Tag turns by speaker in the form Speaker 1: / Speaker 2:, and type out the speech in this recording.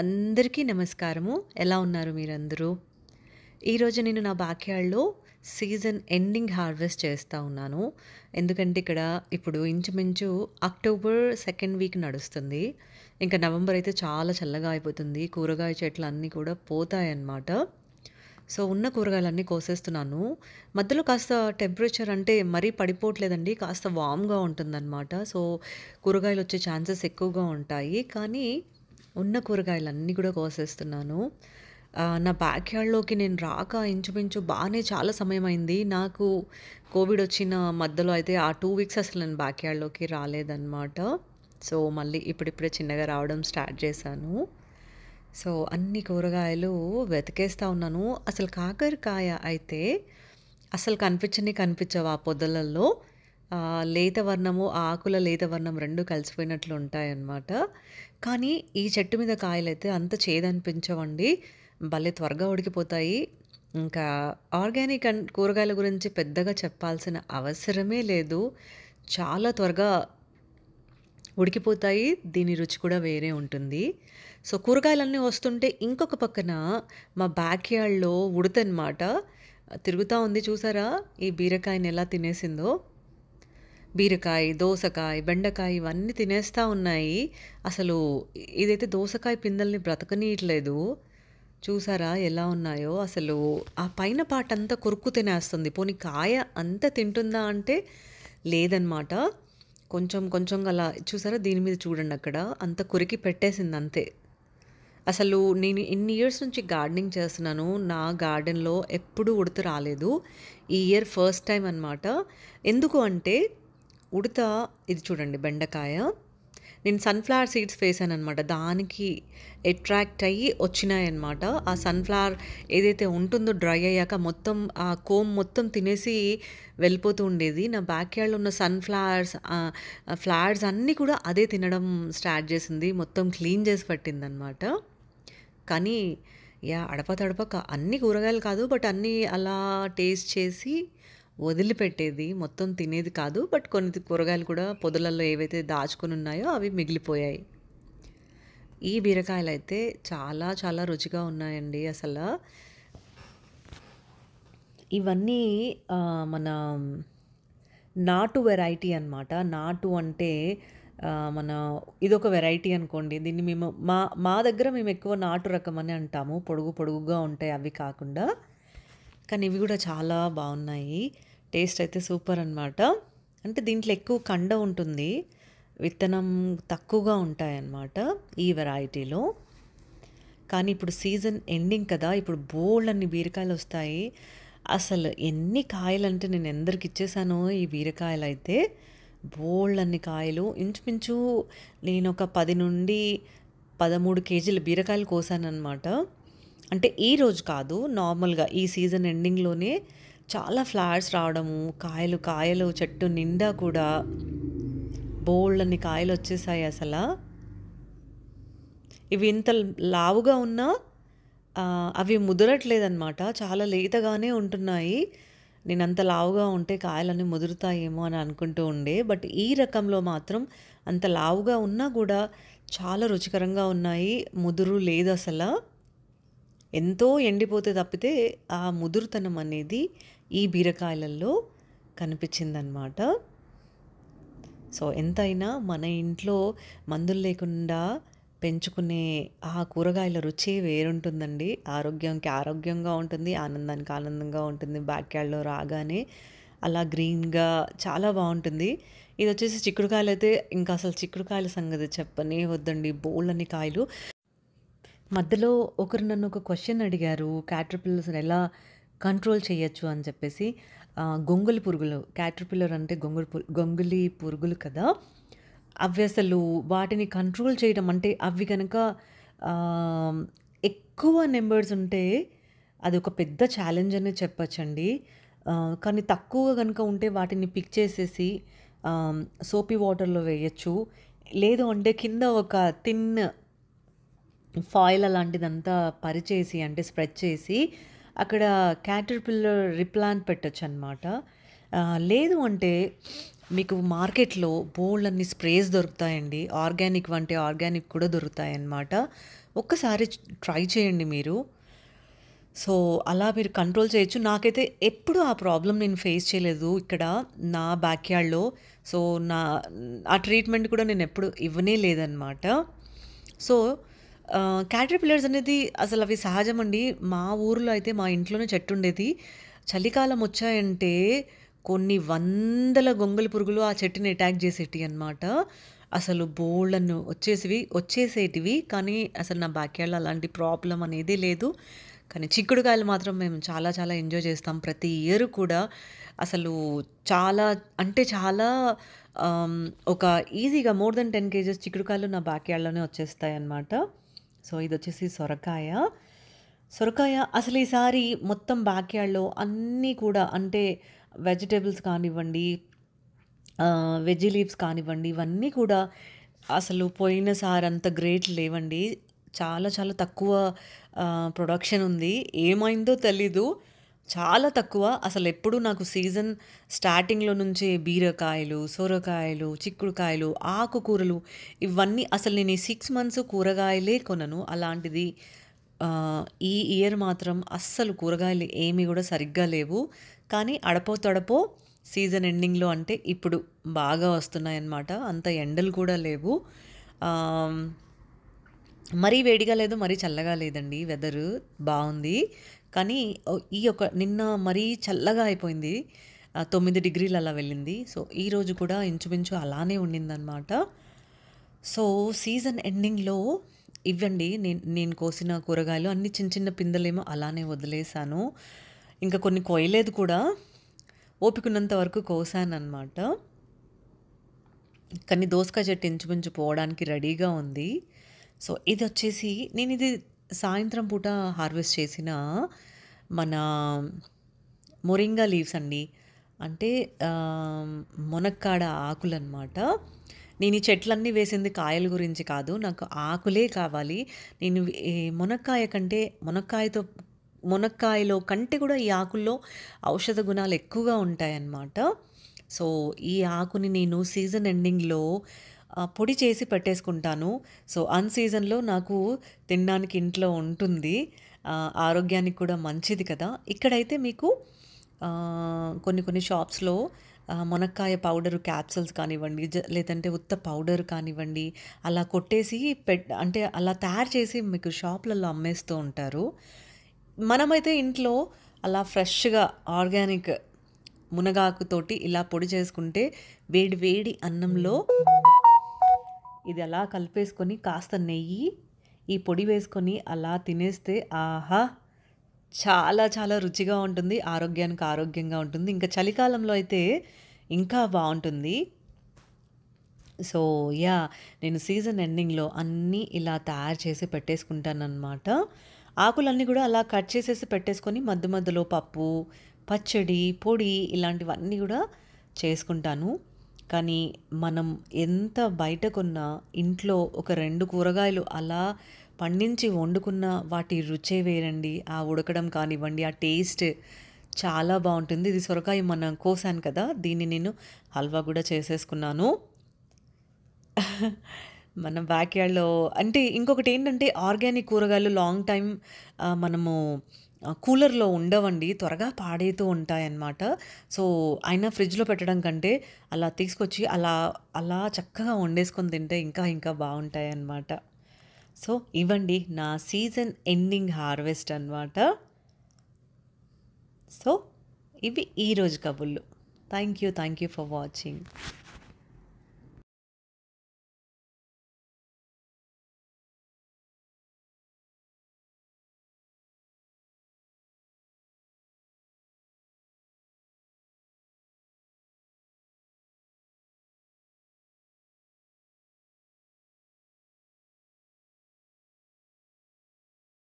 Speaker 1: అందరికీ నమస్కారము ఎలా ఉన్నారు మీరందరూ ఈరోజు నేను నా బాక్యార్డ్లో సీజన్ ఎండింగ్ హార్వెస్ట్ చేస్తూ ఉన్నాను ఎందుకంటే ఇక్కడ ఇప్పుడు ఇంచుమించు అక్టోబర్ సెకండ్ వీక్ నడుస్తుంది ఇంకా నవంబర్ అయితే చాలా చల్లగా అయిపోతుంది కూరగాయ చెట్లు అన్నీ కూడా పోతాయన్నమాట సో ఉన్న కూరగాయలన్నీ కోసేస్తున్నాను మధ్యలో కాస్త టెంపరేచర్ అంటే మరీ పడిపోవట్లేదండి కాస్త వామ్గా ఉంటుందన్నమాట సో కూరగాయలు వచ్చే ఛాన్సెస్ ఎక్కువగా ఉంటాయి కానీ ఉన్న కూరగాయలన్నీ కూడా కోసేస్తున్నాను నా బ్యాక్ యార్డ్లోకి నేను రాక ఇంచుమించు బాగానే చాలా సమయం అయింది నాకు కోవిడ్ వచ్చిన మధ్యలో అయితే ఆ టూ వీక్స్ అసలు నేను బ్యాక్ యార్డ్లోకి రాలేదన్నమాట సో మళ్ళీ ఇప్పుడిప్పుడే చిన్నగా రావడం స్టార్ట్ చేశాను సో అన్ని కూరగాయలు వెతికేస్తూ ఉన్నాను అసలు కాకరకాయ అయితే అసలు కనిపించని కనిపించవు ఆ పొదలలో లేత వర్ణము ఆకుల లేత వర్ణం రెండు కలిసిపోయినట్లు ఉంటాయన్నమాట కానీ ఈ చెట్టు మీద కాయలైతే అంత చేదనిపించవండి భలే త్వరగా ఉడికిపోతాయి ఇంకా ఆర్గానిక్ అండ్ కూరగాయల గురించి పెద్దగా చెప్పాల్సిన అవసరమే లేదు చాలా త్వరగా ఉడికిపోతాయి దీని రుచి కూడా వేరే ఉంటుంది సో కూరగాయలన్నీ వస్తుంటే ఇంకొక పక్కన మా బ్యాక్ యార్డ్లో ఉడతనమాట తిరుగుతూ ఉంది చూసారా ఈ బీరకాయని ఎలా తినేసిందో బీరకాయ దోసకాయ బెండకాయ ఇవన్నీ తినేస్తూ ఉన్నాయి అసలు ఇదైతే దోసకాయ పిందల్ని బ్రతకనీయట్లేదు చూసారా ఎలా ఉన్నాయో అసలు ఆ పైన పాట అంతా కొరుక్కు తినేస్తుంది పోనీ కాయ అంత తింటుందా అంటే లేదనమాట కొంచెం కొంచెం అలా చూసారా దీని మీద చూడండి అక్కడ అంత కొరికి పెట్టేసింది అంతే అసలు నేను ఇన్ని ఇయర్స్ నుంచి గార్డెనింగ్ చేస్తున్నాను నా గార్డెన్లో ఎప్పుడూ ఉడత రాలేదు ఈ ఇయర్ ఫస్ట్ టైం అనమాట ఎందుకు అంటే ఉడత ఇది చూడండి బెండకాయ నేను సన్ఫ్లవర్ సీడ్స్ వేసాను అనమాట దానికి అట్రాక్ట్ అయ్యి వచ్చినాయి అనమాట ఆ సన్ఫ్లవర్ ఏదైతే ఉంటుందో డ్రై అయ్యాక మొత్తం ఆ కోమ్ మొత్తం తినేసి వెళ్ళిపోతూ ఉండేది నా బ్యాక్ యార్డ్లో ఉన్న సన్ఫ్లవర్స్ ఫ్లవర్స్ అన్నీ కూడా అదే తినడం స్టార్ట్ చేసింది మొత్తం క్లీన్ చేసి పట్టిందనమాట కానీ యా అడప తడప అన్ని కూరగాయలు కాదు బట్ అన్నీ అలా టేస్ట్ చేసి వదిలిపెట్టేది మొత్తం తినేది కాదు బట్ కొన్ని కూరగాయలు కూడా పొదలలో ఏవైతే దాచుకుని ఉన్నాయో అవి మిగిలిపోయాయి ఈ బీరకాయలు అయితే చాలా చాలా రుచిగా ఉన్నాయండి అసలు ఇవన్నీ మన నాటు వెరైటీ అనమాట నాటు అంటే మన ఇదొక వెరైటీ అనుకోండి దీన్ని మేము మా మా దగ్గర మేము ఎక్కువ నాటు రకం అని అంటాము పొడుగు పొడుగుగా ఉంటాయి అవి కాకుండా కానీ ఇవి కూడా చాలా బాగున్నాయి టేస్ట్ అయితే సూపర్ అనమాట అంటే దీంట్లో ఎక్కువ కండ ఉంటుంది విత్తనం తక్కువగా ఉంటాయన్నమాట ఈ వెరైటీలో కానీ ఇప్పుడు సీజన్ ఎండింగ్ కదా ఇప్పుడు బోల్డ్ అన్ని బీరకాయలు వస్తాయి అసలు ఎన్ని కాయలు అంటే నేను ఎందరికి ఇచ్చేసానో ఈ బీరకాయలు అయితే బోల్డ్ అన్ని కాయలు ఇంచుమించు నేను ఒక పది నుండి పదమూడు కేజీల బీరకాయలు కోసానమాట అంటే ఈ రోజు కాదు నార్మల్గా ఈ సీజన్ ఎండింగ్లోనే చాలా ఫ్లవర్స్ రావడము కాయలు కాయలు చెట్టు నిండా కూడా అన్ని కాయలు వచ్చేసాయి అసలు ఇవి ఇంత లావుగా ఉన్నా అవి ముదరట్లేదన్నమాట చాలా లేతగానే ఉంటున్నాయి నేను అంత లావుగా ఉంటే కాయలన్నీ ముదురుతాయేమో అని అనుకుంటూ ఉండే బట్ ఈ రకంలో మాత్రం అంత లావుగా ఉన్నా కూడా చాలా రుచికరంగా ఉన్నాయి ముదురు లేదు అసలు ఎంతో ఎండిపోతే తప్పితే ఆ ముదురుతనం అనేది ఈ బీరకాయలలో కనిపించిందనమాట సో ఎంతైనా మన ఇంట్లో మందులు లేకుండా పెంచుకునే ఆ కూరగాయల రుచి వేరుంటుందండి ఆరోగ్యంకి ఆరోగ్యంగా ఉంటుంది ఆనందానికి ఆనందంగా ఉంటుంది బ్యాక్యార్డ్లో రాగానే అలా గ్రీన్గా చాలా బాగుంటుంది ఇది వచ్చేసి చిక్కుడుకాయలు అయితే ఇంకా అసలు చిక్కుడుకాయల సంగతి చెప్పనే వద్దండి బోల్డ్ కాయలు మధ్యలో ఒకరు నన్ను ఒక క్వశ్చన్ అడిగారు క్యాటర్పిల్లర్స్ ఎలా కంట్రోల్ చేయొచ్చు అని చెప్పేసి గొంగులి పురుగులు క్యాటర్పిల్లర్ అంటే గొంగులి గొంగులి పురుగులు కదా అవి అసలు వాటిని కంట్రోల్ చేయడం అంటే అవి కనుక ఎక్కువ నెంబర్స్ ఉంటే అది ఒక పెద్ద ఛాలెంజ్ అని చెప్పచ్చండి కానీ తక్కువ కనుక ఉంటే వాటిని పిక్ చేసేసి సోపీ వాటర్లో వేయచ్చు లేదు అంటే కింద ఒక థిన్ ఫాయిల్ అలాంటిదంతా పరిచేసి అంటే స్ప్రెడ్ చేసి అక్కడ క్యాటర్ పిల్లర్ రిప్లాంట్ పెట్టచ్చు అనమాట లేదు అంటే మీకు మార్కెట్లో బోల్డ్ అన్ని స్ప్రేస్ దొరుకుతాయండి ఆర్గానిక్ వంటి ఆర్గానిక్ కూడా దొరుకుతాయి ఒక్కసారి ట్రై చేయండి మీరు సో అలా మీరు కంట్రోల్ చేయొచ్చు నాకైతే ఎప్పుడు ఆ ప్రాబ్లం నేను ఫేస్ చేయలేదు ఇక్కడ నా బ్యాక్యార్డ్లో సో నా ఆ ట్రీట్మెంట్ కూడా నేను ఎప్పుడు ఇవ్వనే లేదన్నమాట సో క్యాటర్ పిల్లర్స్ అనేది అసలు అవి సహజం అండి మా ఊర్లో అయితే మా ఇంట్లోనే చెట్టు ఉండేది చలికాలం వచ్చాయంటే కొన్ని వందల గొంగలి పురుగులు ఆ చెట్టుని అటాక్ చేసేటివి అనమాట అసలు బోళ్ళను వచ్చేసివి వచ్చేసేటివి కానీ అసలు నా బ్యాక్యార్డ్లో అలాంటి ప్రాబ్లం అనేది లేదు కానీ చిక్కుడుకాయలు మాత్రం మేము చాలా చాలా ఎంజాయ్ చేస్తాం ప్రతి ఇయర్ కూడా అసలు చాలా అంటే చాలా ఒక ఈజీగా మోర్ దెన్ టెన్ కేజెస్ చిక్కుడుకాయలు నా బ్యాక్యార్డ్లోనే వచ్చేస్తాయి అన్నమాట సో ఇది వచ్చేసి సొరకాయ సొరకాయ అసలు ఈసారి మొత్తం బ్యాక్యార్డ్లో అన్నీ కూడా అంటే వెజిటేబుల్స్ కానివ్వండి వెజ్ లీవ్స్ కానివ్వండి ఇవన్నీ కూడా అసలు పోయినసారి అంత గ్రేట్ లేవండి చాలా చాలా తక్కువ ప్రొడక్షన్ ఉంది ఏమైందో తెలీదు చాలా తక్కువ అసలు ఎప్పుడు నాకు సీజన్ స్టార్టింగ్లో నుంచే బీరకాయలు సొరకాయలు చిక్కుడుకాయలు ఆకుకూరలు ఇవన్నీ అసలు నేను ఈ సిక్స్ మంత్స్ కూరగాయలే కొనను అలాంటిది ఈ ఇయర్ మాత్రం అస్సలు కూరగాయలు ఏమీ కూడా సరిగ్గా లేవు కానీ అడపో తడపో సీజన్ ఎండింగ్లో అంటే ఇప్పుడు బాగా వస్తున్నాయన్నమాట అంత ఎండలు కూడా లేవు మరీ వేడిగా లేదు మరీ చల్లగా లేదండి వెదరు బాగుంది కానీ ఈ ఒక నిన్న మరీ చల్లగా అయిపోయింది తొమ్మిది డిగ్రీలు అలా వెళ్ళింది సో ఈరోజు కూడా ఇంచుమించు అలానే ఉండిందనమాట సో సీజన్ ఎండింగ్లో ఇవ్వండి నేను నేను కోసిన కూరగాయలు అన్ని చిన్న చిన్న పిందలేమో అలానే వదిలేశాను ఇంకా కొన్ని కోయలేదు కూడా ఓపికన్నంత వరకు కోసాను అనమాట కానీ దోసకాయ చెట్టు ఇంచుమించు పోవడానికి రెడీగా ఉంది సో ఇది వచ్చేసి నేను ఇది సాయంత్రం పూట హార్వెస్ట్ చేసిన మన మొరింగా లీవ్స్ అండి అంటే మునక్కాడ ఆకులు అనమాట నేను ఈ చెట్లన్నీ వేసింది కాయల గురించి కాదు నాకు ఆకులే కావాలి నేను మునక్కాయ కంటే మునక్కాయతో మునక్కాయలో కంటే కూడా ఈ ఆకుల్లో ఔషధ గుణాలు ఎక్కువగా ఉంటాయన్నమాట సో ఈ ఆకుని నేను సీజన్ ఎండింగ్లో పొడి చేసి పెట్టేసుకుంటాను సో అన్సీజన్లో నాకు తినడానికి ఇంట్లో ఉంటుంది ఆరోగ్యానికి కూడా మంచిది కదా ఇక్కడైతే మీకు కొన్ని కొన్ని షాప్స్లో మునక్కాయ పౌడర్ క్యాప్సల్స్ కానివ్వండి లేదంటే ఉత్త పౌడర్ కానివ్వండి అలా కొట్టేసి పెట్ అంటే అలా తయారు చేసి మీకు షాప్లలో అమ్మేస్తూ ఉంటారు మనమైతే ఇంట్లో అలా ఫ్రెష్గా ఆర్గానిక్ మునగాకుతోటి ఇలా పొడి చేసుకుంటే వేడి వేడి అన్నంలో ఇది అలా కలిపేసుకొని కాస్త నెయ్యి ఈ పొడి వేసుకొని అలా తినేస్తే ఆహా చాలా చాలా రుచిగా ఉంటుంది ఆరోగ్యానికి ఆరోగ్యంగా ఉంటుంది ఇంకా చలికాలంలో అయితే ఇంకా బాగుంటుంది సో యా నేను సీజన్ ఎండింగ్లో అన్నీ ఇలా తయారు చేసి పెట్టేసుకుంటానమాట ఆకులన్నీ కూడా అలా కట్ చేసేసి పెట్టేసుకొని మధ్య మధ్యలో పప్పు పచ్చడి పొడి ఇలాంటివన్నీ కూడా చేసుకుంటాను కానీ మనం ఎంత బయట కొన్నా ఇంట్లో ఒక రెండు కూరగాయలు అలా పండించి వండుకున్న వాటి రుచే వేరండి ఆ ఉడకడం కానివ్వండి ఆ టేస్ట్ చాలా బాగుంటుంది ఇది సొరకాయ మనం కోసాను కదా దీన్ని నేను హల్వా కూడా చేసేసుకున్నాను మన బ్యాక్యార్డ్లో అంటే ఇంకొకటి ఏంటంటే ఆర్గానిక్ కూరగాయలు లాంగ్ టైం మనము కూలర్లో ఉండవండి త్వరగా పాడైతూ ఉంటాయన్నమాట సో అయినా ఫ్రిడ్జ్లో పెట్టడం కంటే అలా తీసుకొచ్చి అలా అలా చక్కగా వండేసుకొని తింటే ఇంకా ఇంకా బాగుంటాయి అన్నమాట సో ఇవ్వండి నా సీజన్ ఎండింగ్ హార్వెస్ట్ అనమాట సో ఇవి ఈరోజు కబుర్లు thank you thank you for watching